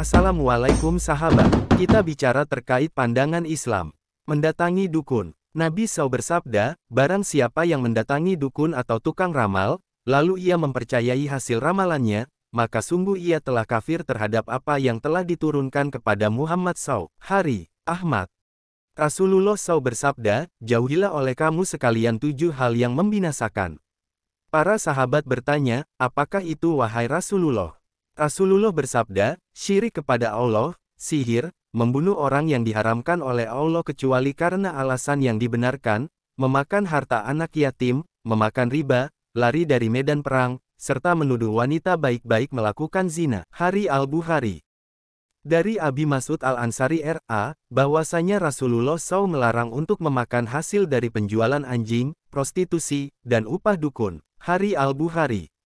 Assalamualaikum sahabat, kita bicara terkait pandangan Islam. Mendatangi dukun. Nabi SAW bersabda, barang siapa yang mendatangi dukun atau tukang ramal, lalu ia mempercayai hasil ramalannya, maka sungguh ia telah kafir terhadap apa yang telah diturunkan kepada Muhammad SAW. Hari, Ahmad. Rasulullah SAW bersabda, jauhilah oleh kamu sekalian tujuh hal yang membinasakan. Para sahabat bertanya, apakah itu wahai Rasulullah? Rasulullah bersabda, syirik kepada Allah, sihir, membunuh orang yang diharamkan oleh Allah kecuali karena alasan yang dibenarkan, memakan harta anak yatim, memakan riba, lari dari medan perang, serta menuduh wanita baik-baik melakukan zina. Hari Al-Bukhari dari Abi Masud Al-Ansari RA, bahwasanya Rasulullah SAW melarang untuk memakan hasil dari penjualan anjing, prostitusi, dan upah dukun. Hari Al-Bukhari